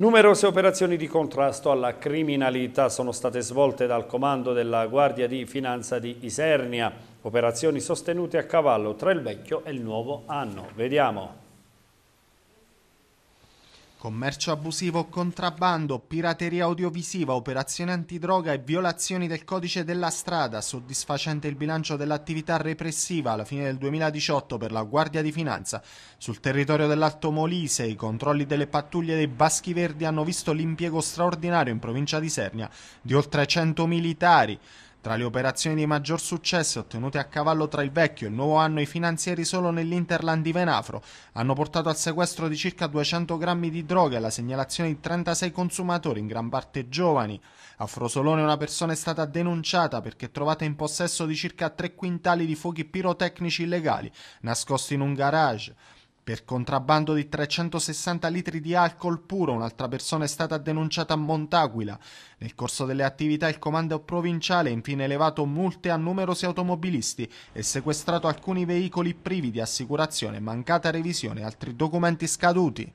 Numerose operazioni di contrasto alla criminalità sono state svolte dal comando della Guardia di Finanza di Isernia, operazioni sostenute a cavallo tra il vecchio e il nuovo anno. Vediamo. Commercio abusivo, contrabbando, pirateria audiovisiva, operazione antidroga e violazioni del codice della strada, soddisfacente il bilancio dell'attività repressiva alla fine del 2018 per la Guardia di Finanza. Sul territorio dell'Alto Molise i controlli delle pattuglie dei Baschi Verdi hanno visto l'impiego straordinario in provincia di Sernia di oltre 100 militari. Tra le operazioni di maggior successo ottenute a cavallo tra il vecchio e il nuovo anno, i finanzieri solo nell'Interland di Venafro hanno portato al sequestro di circa 200 grammi di droga e alla segnalazione di 36 consumatori, in gran parte giovani. A Frosolone una persona è stata denunciata perché trovata in possesso di circa 3 quintali di fuochi pirotecnici illegali, nascosti in un garage. Per contrabbando di 360 litri di alcol puro un'altra persona è stata denunciata a Montaguila. Nel corso delle attività il comando provinciale ha infine elevato multe a numerosi automobilisti e sequestrato alcuni veicoli privi di assicurazione, mancata revisione e altri documenti scaduti.